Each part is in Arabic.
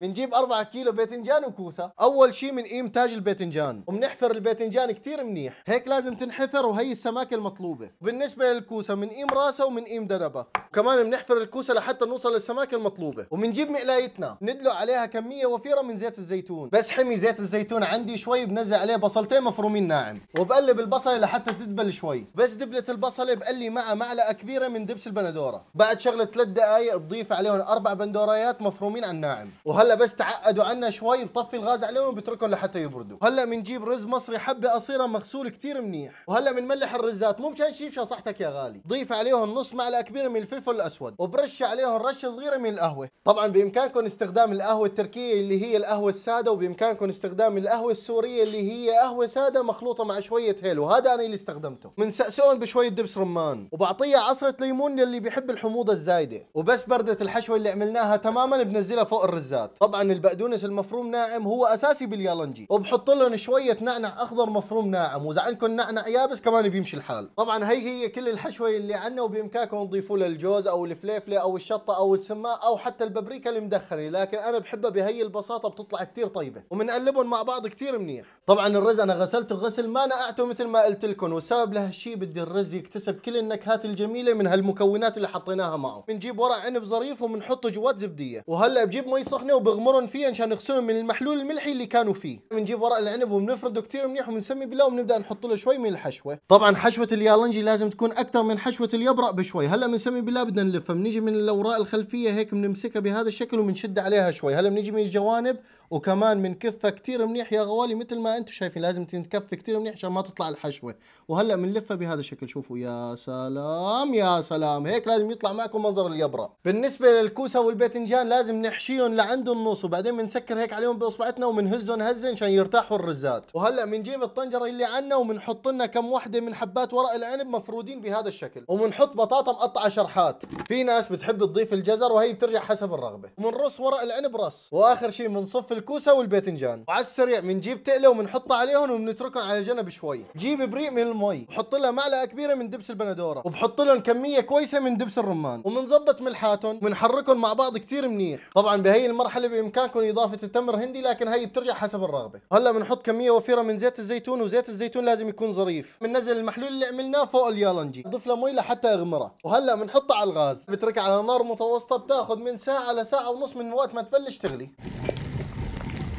بنجيب 4 كيلو باذنجان وكوسه اول شيء بنقيم تاج الباذنجان وبنحفر الباذنجان كثير منيح هيك لازم تنحفر وهي السماكه المطلوبه وبالنسبه للكوسه بنقيم راسها وبنقيم دنبها كمان بنحفر الكوسه لحتى نوصل للسماكه المطلوبه وبنجيب مقلايتنا ندلق عليها كميه وفيره من زيت الزيتون بس حمي زيت الزيتون عندي شوي بنزل عليه بصلتين مفرومين ناعم وبقلب البصله لحتى تدبل شوي بس دبله البصله بقلي معها معلقه كبيره من دبس البندوره بعد شغله ثلاث دقائق بضيف عليهم اربع بندوريات مفرومين على الناعم وهلا هلا بس تعقدوا عنا شوي بطفي الغاز عليهم وبتركهم لحتى يبردوا هلا بنجيب رز مصري حبه قصيره مغسول كتير منيح وهلا بنملح الرزات مو مشان شي مشان صحتك يا غالي ضيف عليهم نص معلقه كبيره من الفلفل الاسود وبرش عليهم رشه صغيره من القهوه طبعا بامكانكم استخدام القهوه التركيه اللي هي القهوه الساده وبامكانكم استخدام القهوه السوريه اللي هي قهوه ساده مخلوطه مع شويه هيل وهذا انا اللي استخدمته بنسقسهم بشويه دبس رمان وبعطيه عصره ليمون للي بيحب الحموضه الزايده وبس بردت الحشوه اللي عملناها تماما بنزلها فوق الرزات طبعا البقدونس المفروم ناعم هو اساسي باليالنجي وبحط لهم شويه نعنع اخضر مفروم ناعم واذا عندكم نعنع يابس كمان بيمشي الحال طبعا هي هي كل الحشوه اللي عندنا وبامكانكم تضيفوا لها الجوز او الفليفله او الشطه او السماء او حتى البابريكا المدخنه لكن انا بحبها بهي البساطه بتطلع كثير طيبه وبنقلبهم مع بعض كثير منيح طبعا الرز انا غسلته غسل ما نقعته مثل ما قلت لكم والسبب لهالشيء بدي الرز يكتسب كل النكهات الجميله من هالمكونات اللي حطيناها معه بنجيب ورق عنب ظريف وبنحطه جوات زبديه وهلا بجيب مي سخنه وب بغمرهم فيها عشان نغسلهم من المحلول الملحي اللي كانوا فيه بنجيب ورق العنب وبنفرده كثير منيح وبنسمي بالله وبنبدا نحط له شوي من الحشوه طبعا حشوه اليالنجي لازم تكون اكثر من حشوه اليبرق بشوي هلا بنسمي بالله بدنا نلفها بنيجي من الاوراق الخلفيه هيك بنمسكها بهذا الشكل وبنشد عليها شوي هلا بنيجي من الجوانب وكمان بنكفها كثير منيح يا غوالي مثل ما انتم شايفين لازم تنكف كثير منيح عشان ما تطلع الحشوه وهلا بنلفها بهذا الشكل شوفوا يا سلام يا سلام هيك لازم يطلع معكم منظر اليبرق بالنسبه للكوسه والباذنجان لازم نحشيهم لعندهم بالنص وبعدين بنسكر هيك عليهم باصبعتنا وبنهزهم هزه عشان يرتاحوا الرزات وهلا بنجيب الطنجره اللي عندنا وبنحط لنا كم وحده من حبات ورق العنب مفرودين بهذا الشكل وبنحط بطاطا مقطعه شرحات في ناس بتحب تضيف الجزر وهي بترجع حسب الرغبه وبنرص ورق العنب رص واخر شيء بنصف الكوسه والباذنجان وعلى السريع بنجيب تقله وبنحطها عليهم وبنتركهم على جنب شوي جيب بريق من المي وحط لها معلقه كبيره من دبس البندوره وبحط لهم كميه كويسه من دبس الرمان وبنظبط ملحاتهم وبنحركهم مع بعض كثير منيح طبعا بهي المرحله بامكانكم اضافه التمر هندي لكن هي بترجع حسب الرغبه هلا بنحط كميه وفيره من زيت الزيتون وزيت الزيتون لازم يكون ظريف بننزل المحلول اللي عملناه فوق اليالنجي نضيف له مي لحتى يغمرها وهلا بنحطها على الغاز بتركها على نار متوسطه بتاخذ من ساعه لساعه ونص من وقت ما تبلش تغلي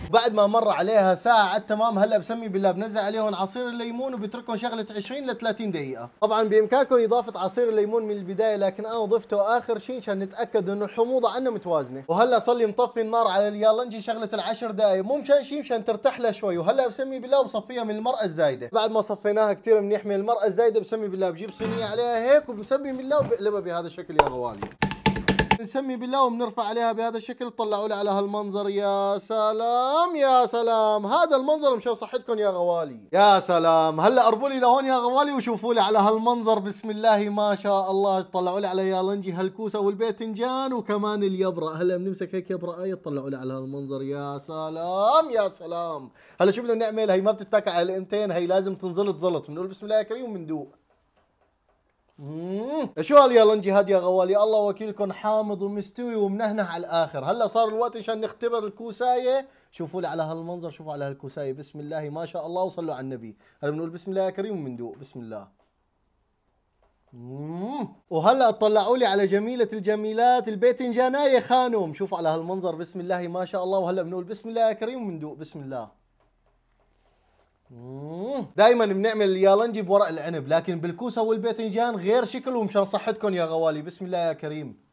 بعد ما مر عليها ساعه على التمام هلا بسمي بالله بنزل عليهم عصير الليمون وبتركهم شغله 20 ل 30 دقيقه طبعا بامكانكم اضافه عصير الليمون من البدايه لكن انا ضفته اخر شيء عشان نتاكد انه الحموضه عندنا متوازنه وهلا صار لي مطفي النار على اليالنجي شغله العشر دقائق مو مشان شيء مشان ترتاح لها شوي وهلا بسمي بالله وبصفيها من المرأة الزايده بعد ما صفيناها كثير منيح من المرأة الزايده بسمي بالله بجيب صينيه عليها هيك وبسمي بالله وبقلبها بهذا الشكل يا غوالي بنسمي بالله وبنرفع عليها بهذا الشكل طلعوا لي على هالمنظر يا سلام يا سلام هذا المنظر مشان صحتكم يا غوالي يا سلام هلا قربوا لي لهون يا غوالي وشوفوا لي على هالمنظر بسم الله ما شاء الله طلعوا لي على يا لنجي هالكوسه والباذنجان وكمان اليبرا هلا بنمسك هيك يبرا اي طلعوا لي على هالمنظر يا سلام يا سلام هلا شو بدنا نعمل هي ما بتتكع على القيمتين هي لازم تنزلط زلط بنقول بسم الله يا كريم وبندوق شو قال يلا جهاد يا غوالي الله وكيلكم حامض ومستوي ومنهنه على الاخر هلا صار الوقت عشان نختبر الكوسايه شوفوا لي على هالمنظر شوفوا على هالكوسايه بسم الله ما شاء الله وصلوا على النبي هلا بنقول بسم الله يا كريم وبندوق بسم الله مم. وهلا طلعوا لي على جميلة الجميلات البيتنجانايه خانوم شوفوا على هالمنظر بسم الله ما شاء الله وهلا بنقول بسم الله يا كريم وبندوق بسم الله دائما بنعمل يلا نجيب ورق العنب لكن بالكوسه والباذنجان غير شكل ومشان صحتكم يا غوالي بسم الله يا كريم